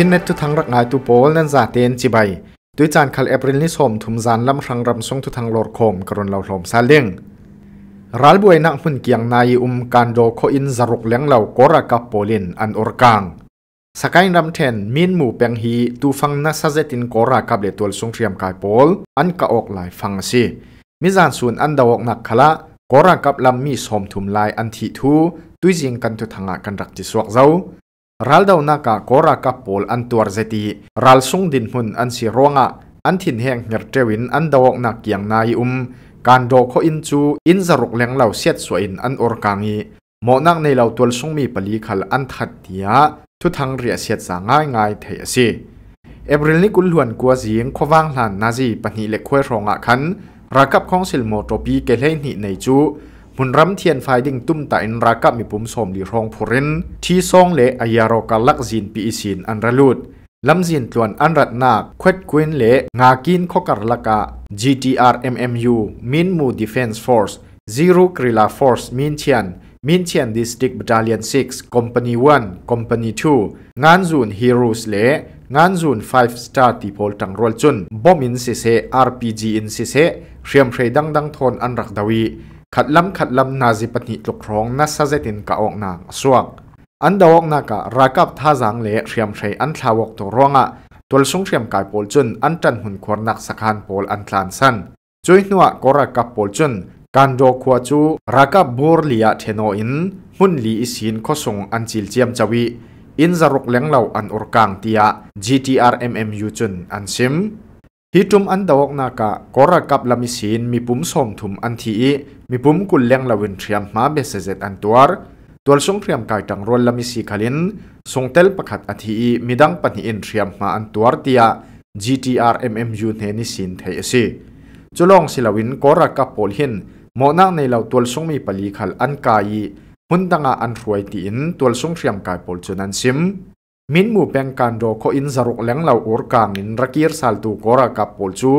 ชิ้นเน็ตทุทังรักนายตูโปลนั่นจ่าเตียนจีใบด้วยจานคาลเอปรินนิสมทุมจานลำครังรำทรงทุทังโลดคมกรนเหล่าหลมซาเลียงรัลบวยนักพุ่นเกียงนายอุมการโดโคอินสรุกเลี้ยงเหล่ากอระกับโปลินอันอรกังสกายรำเทนมีนหมู่เปียงฮีตูฟังนัสเซตินกอระกับเลตัวทรงเทียมกายโปลอันกะออกหลายฟังซีมิจานส่วนอันดาวกนักขละกอระกับลำมีสมทุมลายอันทิทูตุยจิงกันทุทังกันรักจิสวกเจ้ารัลดาวนักกครักกับพลอันตัวเจตีรัลสุงดินหุนอันสิรวงะอันทินแห่งเงรเจวินอันดาวนักยงนายอุมการโดขอินจูอินสรุกเลงเหล่าเสียดสวยอินอันอรกังีหมอนักในเหล่าตัวซุงมีปลีขัลอันทัดเดียทุทังเรียเสียดสาง่ายง่ายเทียสิเอบริลนี่กุลหวนกัวเสียงควางหลานนาจีปนิเล็กควยรองะคันรักกับของสิลโมโตปีเกลเฮนี่ในจูมุนรำเทียนไฟดิ่งตุ้มตาอินรักกับมีปุ่มสมดีรองผู้เรินที่ซองเลอายารกาลักจีนปีอิสินอันระลุดลำจีนตวนอันรัดนักควดควินเลงากินขอกรลกะ GTR MMU มินมู Defense Force Zero Guerrilla Force มินเทียนมินเทียน District Battalion 6 Company 1 Company 2งานจูน Heroes เลงานจูน5 Star ตีพอลตังรวลจุนบอมินเซเซ RPG อินเซเซเรียมเพรดังดังทนอันรักดาวีขัดลำขัดลำนาจิปนิตกครองนัสเซตินกะออกนางสวกอันดาวกนากะรากับท่าจังเละเรียมใช้อันชาวกตัวร่วงอ่ะตัวสงเรียมกายโปลจุนอันจันหุ่นควรนักสักันโปลอันทลานสันจุยนัวก็รากับโปลจุนการดูขวจูรากับบูรเลียเทโนอินหุ่นลีอิสินข้อส่งอันจิลเจียมจวีอินจารุกเลี้ยงเหล่าอันอุรกางเตีย GTRMMU จุนอันซิมฮิตุมอันดาวกนากะกรกับลามิสินมีปุ่มสมถุมอันทีมีปุ่มกุลเลียงลาวินเทียมมาเบสเซจอันตัวตัวสงเทียมกายจังรวลลามิสิคลินสงเตลประคัดอันทีมีดังปนิอินเทียมมาอันตัวเตีย GTR MMU เนนิสินเทยสีจุลองศิลวินกรกับโพลินมอนักในเลาาตัวสงมีปลีขัลอันกายหุ่นตังอันรวยตีนตัวสงเทียมกายโพลจุนันซิมมินมูเป็นการดูขออินสรุปแหลงเหล่าอุรกางินรักีร์สัลตูกรากับปอลจู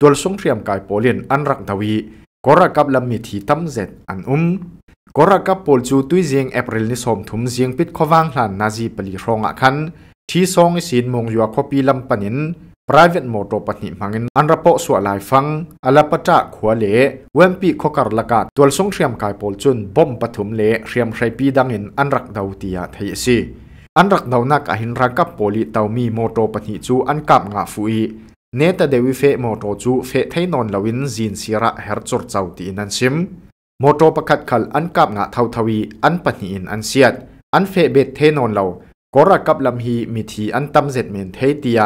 ตัวส่งเทียมกายปอลินอันรักทวีกรากับลำมิถีตั้มเจ็ดอันอุ้มกรากับปอลจูตุยเซียงเอปริลนิสมถุมเซียงปิดขวางหลานนาจีปลีรองอักขันที่ซองอสินมงยัวคอปีลำปนิน private m o t o ปนิมังินอันรับโปสวดลายฟังอัลปะจักหัวเละเวมปีข้อการละกาตัวส่งเทียมกายปอลจูบ่มปฐุมเละเทียมไรปีดังินอันรักดาวตียาไทยสีอันรักดาวนักอหินรักกับโปลิตามีโมโตปนิจูอันกับงาฟุยเนตเดวิเฟโมโตจูเฟเทนอนลาวินจินสิระเฮร์จอร์เจ้าตีนันซิมโมโตประกัดขลอันกับงาเทาทวีอันปนิอินอันเสียดอันเฟเบตเทนอนเรวกรกับลำฮีมิทีอันตำเจ็ดเมนเทตีย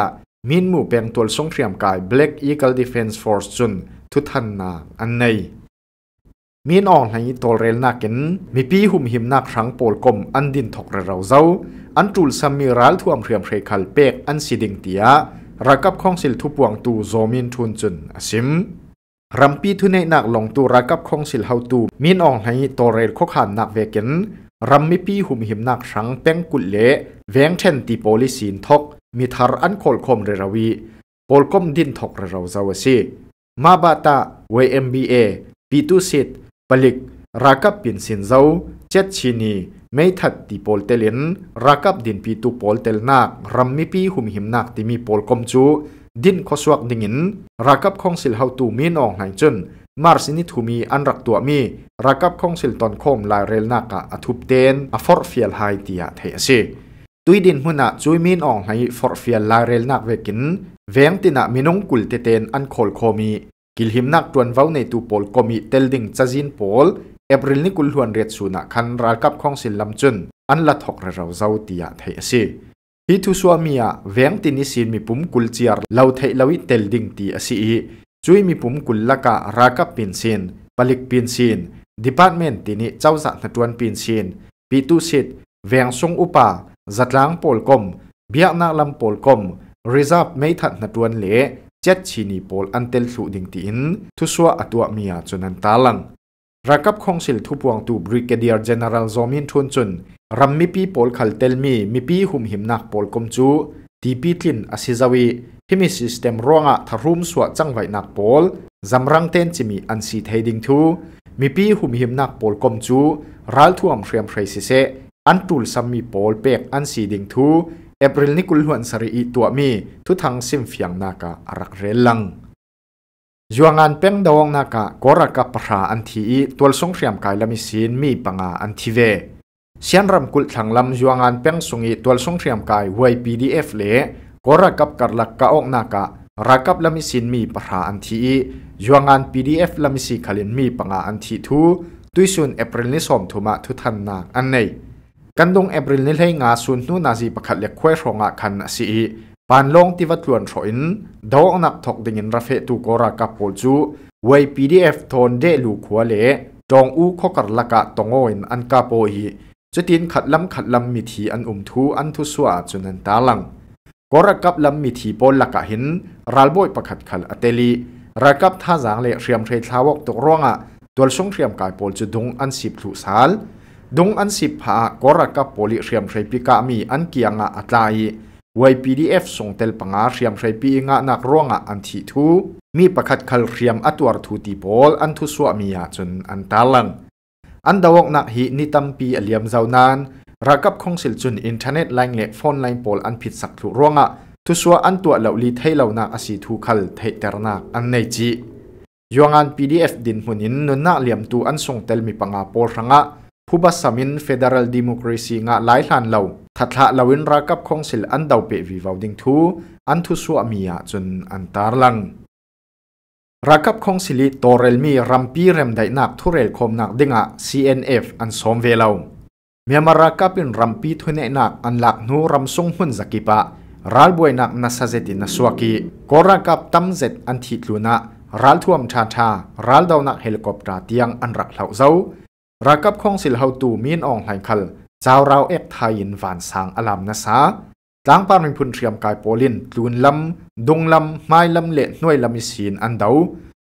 มินหมู่เป็นตัวส่งเตรียมกายบล็กอีเกิล d e ฟเอน e ์ฟอร์จุนทุทันนาอันในมีนอองไหนตัวเรลนักเินมีปีหุ่มหิมนักรังโปลกมอันดินทกเราเจ้าอันจูลสามีรัลท่วมเรียมเรคัลเปกอันสิดิงเตียรักับข้องสิลทุปวงตูโซมินทุนจุนอซิมรัมปีทุเนนักลงตูรักับข้องสิลเฮาตูมีนอองไหนตัวเรลขขานนักเวกินรัมมีปีหุ่มหิมนักรังเป้งกุลเละเวงเช่นตีโปลิสินทกมีทารอันโคลคมเรราวี โปลกมดินทกเราเจ้าซีมาบาตาเวมบีเอปีตุสิทผลิกรักับปินสินเจ้าเจ็ดชีนีไม่ถัดติปอลเตลินรักับดินปีตุปอลเตลนากรำมีปีหุมหิมนากที่มีปอลกมจูดินขสวกดิ่งินรักับของสิลเฮาตูมีนองไหนจนมาร์สินิทูมีอันรักตัวมีรักับของสิลตอนคมลายเรลนักอัทุบเตนอะฟอร์ฟียลไฮเดียเทสีตุยดินหุนะจุยมีนองไหนฟอร์ฟียลลายเรลนากเวกินแวงตินะมีนงกุลเตเตนอันโคลโคมีกิลฮิมนักตวนเว้าในตูปอลกมีเตลดิงจัจินปอลเอปริลนี้กุลหวนเรียดสุนักขันรากับของศินลำจุนอันละทอกเราเจ้าตียาเทสิฮิทุสวามียแวงตินิสินมีปุ่มกุลเจียร์เลาเทลวิเตลดิงตีอสิ่วยมีปุ่มกุลละกะรากับปินสินปลิกปินสินดีพาร์ตเมนต์ตินิเจ้าสัดตวนปินสินปีตุสิทแวงทรงอุปาจัดล้างปอลกมเบียนักลำปอลกมริซับไม่ทัดตวนเละจ็ดชีนีโพลอันเตลสูดิงตีนทุสวอตัวมียจนันตาลังรักับขงสิลทุปวงตูบริเกเดียร์เจเนอเรลซอมินทุนจุนรัมมิปีโพลขัลเตลมีมิปีหุมหิมนักโพลกมจูทีปีทินอาซิซาวีพิมีสิสเต็มร่วงอะทารุมสวาจังไวนักโพลจำรังเตนจิมีอันซีเทดิงทูมิปีหุมหิมนักโพลกมจูรัลทวมเรีมเฟรซิเซอันตูลสัมมีโพลเป็กอันซีดิงทูเอปริลนี่กุลหวนสรีตัวมีทุทังซิมฟียงนากาอรักเรลังยวงานเป้งดองนากากรักปะราอันทีตัวสงเรียมกายละมิสินมีปังอาอันทีเวเสียนรำกุลทังลำยวงานเป้งสุงอีตัวสงเรียมกายวัยพีดีเอฟเล่กรักกับกัลักกาออกนาการักกับลมิสินมีปะราอันทีย่วงานพีดีเอฟละมิสิขลินมีปังอาอันทีทูตุยสุนเอปริลนี่สมทุมาทุทันนาอันในกันดงเอปริลนี่เลงาสุนทุนาจีประคัดเล็กควยรองอกคันสีปานลงที่วัดหลวงชอินดอกนักทกดิ่งินราเฟตูกรากับปูจูไวพีดีเอฟทนเดลูกัวเล่จองอูขกรลักะตงโอินอันกาโปฮีจะตีนขัดลำขัดลำมิถีอันอุมทูอันทุสวาจุนันตาลังกรกับลำมิถีปนลักะหินรัลบอยประคัดขัลอเตลีรักับท่าจางเล่เรียมเทรทาวกตกร่วงอ่ะตัวสงเรียมกายปูจุดงอันสิบถูสาลดงอันสิบหากรกับโพลิเชียมไช้พิกามีอันเกียงอัตายวัยเอฟส่งเตลปังอาเชียมไช้ปีงะนักร่วงอันทิทูมีประคัดคัลเชียมอัตวัรทุตีบอลอันทุสวมียาจนอันตาลังอันดาวกนักฮินิตัมปีเลียมเจ้านานรักับคงสิลจุนอินเทอร์เน็ตไลน์เละฟอนไลน์โพลอันผิดสักทุร่วงอะทุสวอันตัวเหล่าลีไทยเหล่านักอสีทูคัลเทตรนักอันในจียองอัน PDF ดินหุนินนุนนักเลียมตัวอันส่งเตลมีปังอาโพลรังอ่ะผู้บัสมินเฟเดรัลดิโมครีซีงะหลายหลานเหล่าทัดละเลวินรักับคงสิลอันเดาเปวีวาวดิงทูอันทุสวมียจนอันตารลังรักับคงสิลิตอเรลมีรัมปีเรมได้นักทุเรลคมนักดิงะ CNF อันสมเวลาเมียมารักับเป็นรัมปีทุเนนักอันหลักนูรัมสงหุนสกิปะรัลบวยนักนัสเซตินัสวากีกอรักับตั้มเซตอันทิดลุนะรัลทวมชาชารัลดาวนักเฮลิคอปเตอร์ที่ยงอันรักเหล่าเจ้ารักกับคงสิลเฮาตูมีนอองไหลคัลเจ้าเราเอกไทยินวานสางอลามนะซาลางปานเปพุนเตรียมกายโปลินตูนลำดงลำไม้ลำเละน่วยลำมีสีนอันเดา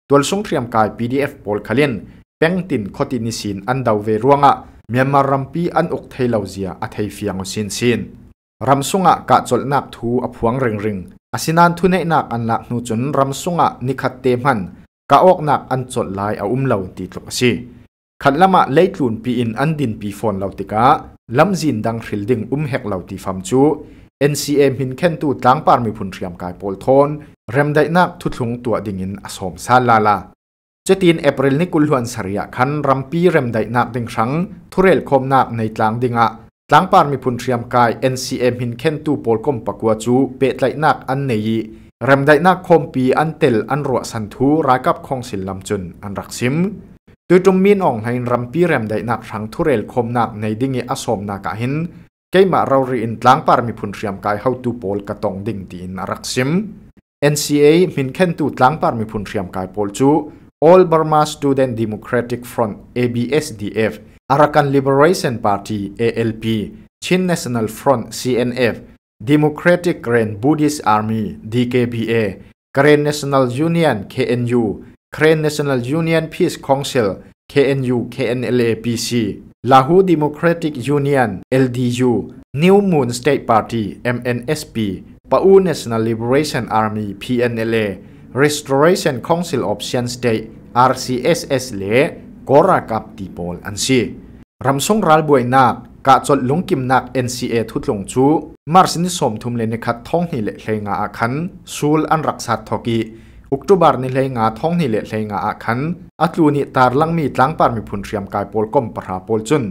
ตัวสงเตรียมกาย PDF โปลคาเลนเป้งตินคอตินิสีนอันเดาเวรวงะเมียมารัมปีอันอกเทลาวเซียอัทยฟียงอสินสินรำสุงะกะจดนักทูอพวงริงริงอสินานทุเนนักอันละนูจนรำสุงะนิคัดเตมันกะออกนักอันจดลายอาอุ้มเหล่าตีตลกสีขัดละมาเลจูนปีอินอันดินปีฟอนเลาติกะลำจินดังริลดิงอุ้มเฮกเลาติฟัมจู NCM หินเข็นตูตั้งปารมีพุนเรียมกายโพลทอนเรมได้นักทุทลงตัวดิ่งอินอสมซาลาลาจะตีนเอปริลนิกุลฮวนสริยะคันรัมปีเรมได้นักดิ่งชังทุเรลคมนักในกลางดิ่งอะตังปารมีพุนเรียมกาย NCM หินเข็นตูโพลกมปะกัวจูเปตไลนักอันเนียเรมได้นักคมปีอันเตลอันรัวสันทูรายกับคงศิลลำจุนอันรักซิมโดยจุมมีนองในรัมปีเรมได้นักทางทุเรลคมนักในดิ่งอสมนากาหินเกมาเรารียนลลางปารมีพุนเรียมกายเฮาตูโปลกระตองดิ่งตีนรักซิม NCA มินเคนตูล้างปารมีพุนเรียมกายโปลจู All Burma Student Democratic Front ABSDF Arakan Liberation Party ALP Chin National Front CNF Democratic Grand Buddhist Army DKBA Grand National Union KNU Karen National Union Peace Council KNU KNLAPC Lahu Democratic Union LDU New Moon State Party MNSP Pau National Liberation Army PNLA Restoration Council of Sian State RCSS เลกอรากับตีปอลอันซีรำสงรัลบวยนักกะจดลงกิมนัก NCA ทุดลงจูมาร์สินิสมทุมเลนคัดท้องหิเลเลงาอาคันซูลอันรักษาทอกีกตุบาร์นี่เลงาท้องนี่เลเลงาอาคัน อัตลูนี่ตารลังมีตลังปามีพุนเรียมกายปลก้มปราปลจุน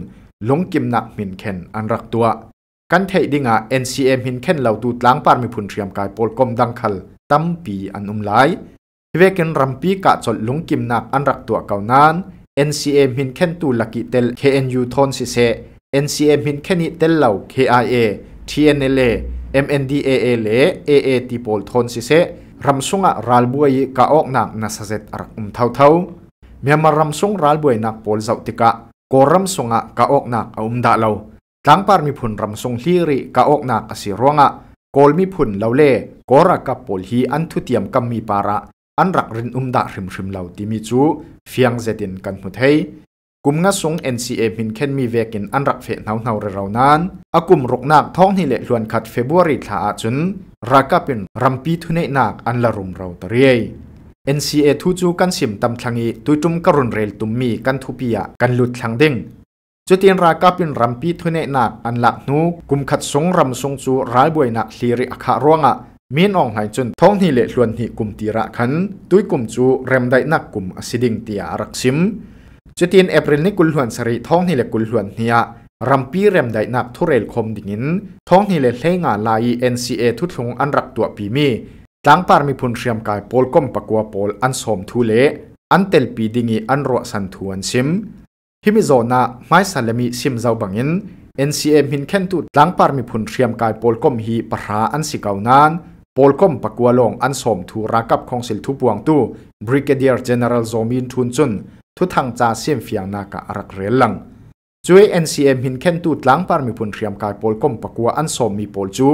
ลงกิมนักมินเคนอันรักตัวกันเทดิงา NCM หินเคนเหล่าตูตลังปามีพุนเรียมกายปลก้มดังคัลตั้มปีอันอุ่มไหลเวกินรัมปีกะจดลงกิมนักอันรักตัวเก่านั้น NCM หินเคนตูลักิเตล KNU ทอนสิเซ NCM หินเคนนิเตลเหล่า KIA TNLA MNDAA เล AA ตีปอลทอนสิเซรำสุงรัลบวยกะออกนักนัสเซตอรักอุมเท่าเท่าเมียมารำสุงรัลบวยนักพอลเจาติกะกอรำสุงกะออกนักอุมดาเลวตั้งปาร์มีผลรำสุงฮีริกะออกนักอสิรวงะกอลมีผลเลวเล่กอรักกับพอลฮีอันทุเตียมกัมมีปาระอันรักรินอุมดาริมริมเลวติมิจูเฟียงเซตินกันหุดให้กุมงาสง NCA มินเคนมีเวกินอันรักเฟนเฮาเฮาเรานั้นอากุมรกนักท้องนี่เละลวนขัดเฟบรุรีถาจุนราคาเป็นรัมปีทุนนักอันละรุมเราตรีย NCA ทุจูกันสิมตำทลังอีตุยจุมกรุนเรลตุมมีกันทุปิยกันหลุดทลังเด้งจุดเตียนราคาเป็นรัมปีทุนนักอันหลักนูกุมขัดสงรัมสงจูร้ายบวยนักสีริอคารวงะมีนองหายจนท้องนี่เละลวนหิกุมตีระขันตุยกุมจูเรมได้นักกุมอสิดิงเตียรักซิมจุดเตียนเอปริลนี่กุลหวนสริท้องนี่เละกุลหวนเฮียรัมปีเรมได้นับทุเรลคมดิ่งินท้องนีเลเซงาลายีเอทุทงอันรักตัวปีมีตังปารมีพุนเรียมกายโปลก้มปะกัวโปลอันสมทุเลอันเตลปีดิงีอันรวสันทวนซิมฮิมิโซนาไมสันเลมีซิมเจ้าบังอินเอนซีเอมินเคนตุตังปารมีพุนเรียมกายโปลก้มฮีปะหาอันสิกาวนานโปลก้มปะกัวลงอันสมทุรากับของสิลทุบวงตู้บริเกเดียร์เจเนอเรลโซมินทุนจุนทุทังจาเซียมเฟียงนากะรักเรลังจุย NCM หินเข็นตูดล้างปาร์มีพุนเทียมกายปอลก้มปะกัวอันสมมีปอลจู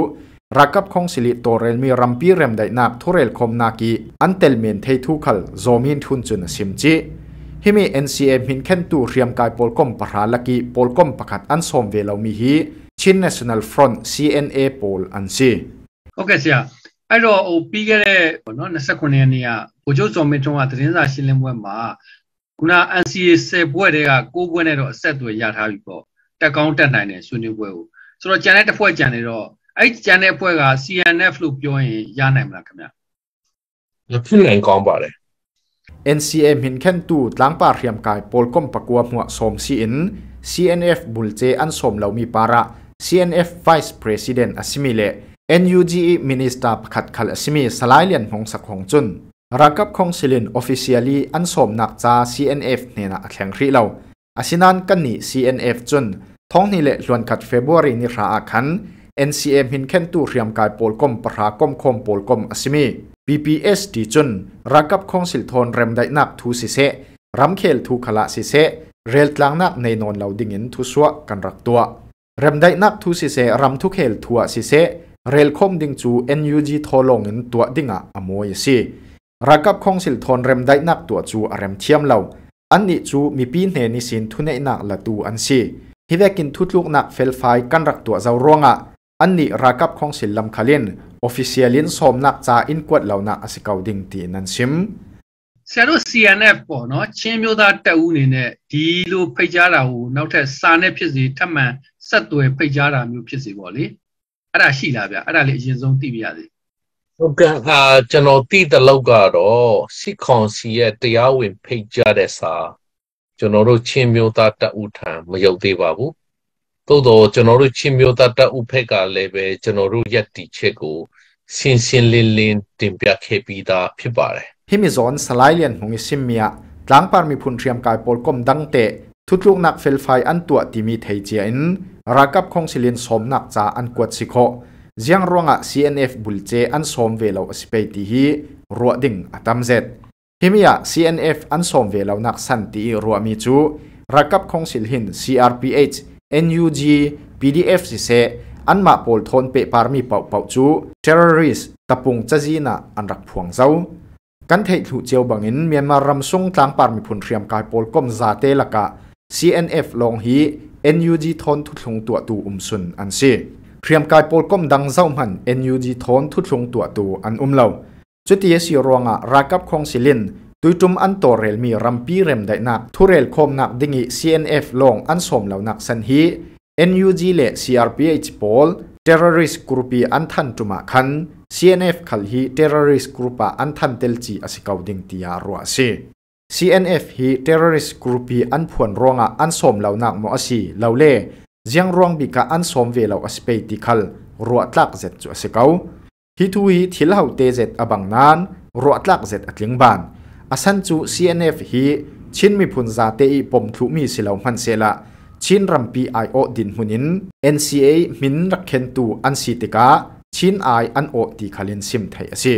รักกับของสิลิัวเรลมีรัมปีเรมไดนักทุเรลคมนากีอันเตลเมนเททุคัลโจมินทุนจุนซิมจีฮิมี NCM หินเข็นตูเทียมกายปอลก้มปะหาลักีปอลก้มปะขัดอันสมเวลามีฮีชิน n a t i o น a ลฟรอน t CNA ปอลอันซีโอเคเสียไอ้รอโอปีกันเลยเนาะนักสักคนเนี่ยผู้ช่วยจอมเป็นจังหวัดเียนราชินเลมวยมาခုန NCA 10ပွဲတွေက6ပွဲနဲ့တော့အဆက်အသွယ်ရထားပြီပေါ့တက်ကောင်းတက်နိုင်တဲ့ဆွေးနွေးပွဲကိုဆိုတော့ကျန်တဲ့တစ်ဖွဲ့ကျန်နေတော့အဲ့ကျန်တဲ့အဖွဲ့က CNF လို့ပြောရင်ရနိုင်မလားခင်ဗျမဖြစ်နိုင်ကောင်းပါလေ NCM hin khen tu tlang pa riam kai polkom pakua mua som si in CNF bulche an som lo mi para CNF vice president asimile NUGE minister pakhat khal asimi salai lian hong sak hong chun รักับคงสิลินออฟิเชียลีอันสมนักจา CNF เนี่ยนะแข่งรีเราอาชินันกันนี่ CNF จนท้องนี่แหละ่วนกัดเฟบรุรีนี่ราอาคัน NCM หินเข็นตู้เรียมกายโปลกมปรากมคมโปลกมอสิมี BPS ดีจนรักับคงสิลทนเรมได้นักทูสิเซรำเคลทูขละสิเซ เรลตลางนักในนนเหล่าดิ่งินทุสวกันรักตัวเรมได้นักทูสิเซรำทุเคลทัวสิเซเรลคมดิงจู NUG ทอลงเงินตัวดิ่งอะอโมยสิ ra kap khong sil thon rem dai nak tu chu arem thiam lo an ni chu mi pi hne ni sin thu nei nak la tu an si hi vekin thu tluk nak fel fai kan rak tu zaw ronga an ni ra kap khong sil lam khalin official in som nak cha in kwat lo na asikau ding ti nan sim ဆရာတို့ CNF ပေါ့နော်ချင်းမျိုးသားတက်ဦးအနေနဲ့ဒီလိုဖိတ်ကြားတာကိုနောက်ထပ်စာနဲ့ဖြစ်စီထပ်မံဆက်သွယ်ဖိတ်ကြားတာမျိုးဖြစ်စီပေါ့လေအဲ့ဒါရှိလားဗျအဲ့ဒါလေးအရင်ဆုံးသိပြရစီဟုတ်ကဲ့ဟာကျွန်တော်သိတဲ့လောက်ကတော့စစ်ကောင်စီရဲ့တရားဝင် ဖိတ်ကြားတဲ့စာကျွန်တော်တို့ချင်းမျိုးသားတအုပ်ထံမရောက်သေးပါဘူးသို့တော့ကျွန်တော်တို့ချင်းမျိုးသားတအုပ်ဖက်ကလည်းပဲကျွန်တော်တို့ရက်တီချက်ကိုစင်စင်လင်းလင်းတင်ပြခဲ့ပြီးသားဖြစ်ပါတယ်ဟိမီဇွန်ဆလိုက်လျန်ဟုန်စင်မီယာတလန်ပါမီဖွန်ထရီယမ်ကိုင်ပေါ်ကွန်ဒန်တဲ့ทุทุกนักเฟลไฟอันตัวที่มีไทยเจียนรักับคงสิลินสมนักจาอันกวดสิโค ziang ronga CNF bulche an som velo asipe ti hi ruwa ding atam zet himia CNF an som velo nak san ti ruwa mi chu rakap khong sil hin CRPH NUG PDF si se an ma pol thon pe par mi pau pau chu terrorist tapung chaji na an rak phuang zau kan thei thu cheu bangin Myanmar ram sung tlang par mi phun riam kai pol kom za te laka CNF long hi NUG thon thu thlung tua tu umsun an si เรียมกายปอลก้มดังเจ้ามัน NUG ทอนทุทงตัวตูอันอุ้มเราจุดที่สี่รองอ่ะรากับคงสิลินตุยจุมอันตัวเรลมีรัมปีเรมได้นักทุเรลคมนักดิ่ง CNF ลงอันสมเหล่านักสันฮี NUG เละ CRPH ปอล terrorist กรุปีอันทันจุมาคัน CNF ขัลฮี terrorist กรุปะอันทันเตลจีอสิกาวดิ่งที่อารัวซี CNF ฮี terrorist กรุปีอันผวนรองอ่ะอันสมเหล่านักมอสีเหล่าเล่ giang ruang bika an som ve lo aspei ti khal ruwa tlak zet chu ase kau hi thu hi thil hau te zet abang nan ruwa tlak zet atling ban asan chu cnf hi chin mi phun za te i pom thu mi silo man se la chin ram pio din hunin nca min rakhen tu an si tika chin ai an o ti khalin sim thai ase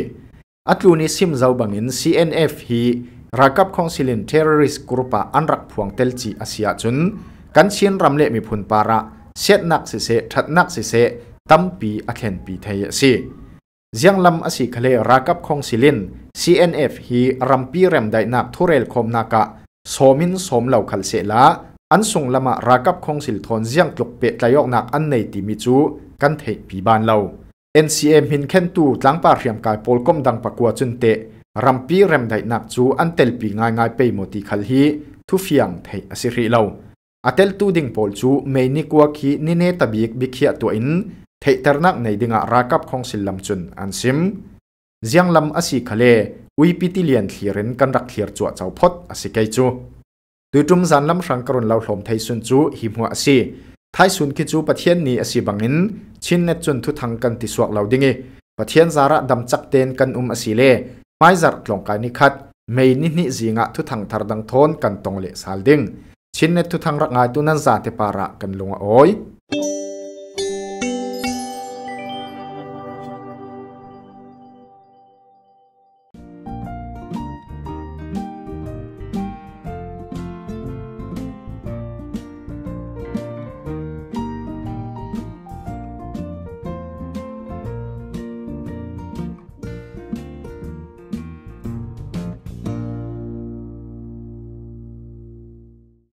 atluni sim zau bangin cnf hi rakap khong silin terrorist grupa anrak phuang telchi asia chun กันเชียนรำเละมีพุนปาระเสียนักสิเสทัดนักสิเสตั้มปีอเคนปีไทยสิเจียงลำอสิคเลรากับคงสิลิน CNF ฮีรำปีเรมได้นักทุเรลคมนากะสมินสมเหล่าคัลเสละอันส่งละรากับคงสิลทนเจียงตกเปตายกนักอันในติมิจู กันเทปีบานเห่า NCM หินเข็นตูหลังปาเรียมกายโปลกมดังปะกัวจุนเตรำปีเรมได้นักจูอันเตลปีง่ายง่ายไปหมดที่คัลฮีทุเฟียงไทยอสิริเห่าอาเตลตูดิงปอลจูเม่นิกว่าคีนี่เนตบิกบิขยตัวอินเทินักในดิงารักับของสิลลัมจุนอันซิมเจียงลัมอสิคเลวิปิติเลียนเทียรินกันรักเทียรจวดเจ้าพดอสิเกจูดูจุมสันลัมสังกรุนเล่าหลมไทยสุนจูหิมหัวอสิไทยสุนกิจูปะเทียนนี้อสิบังอิน ชินเนจุนทุทังกันติสวกเล่าดิเงปะเทียนสาระดำจักเตนกันอุมอสิเล่ไม่จัดลงการนิคัดเม่นิหนิจิงะทุทังทารดังทอนกันตรงเล่สาลดิงชินเนตุทังรักไงตุนันซาเทปาระกันลงอ้อย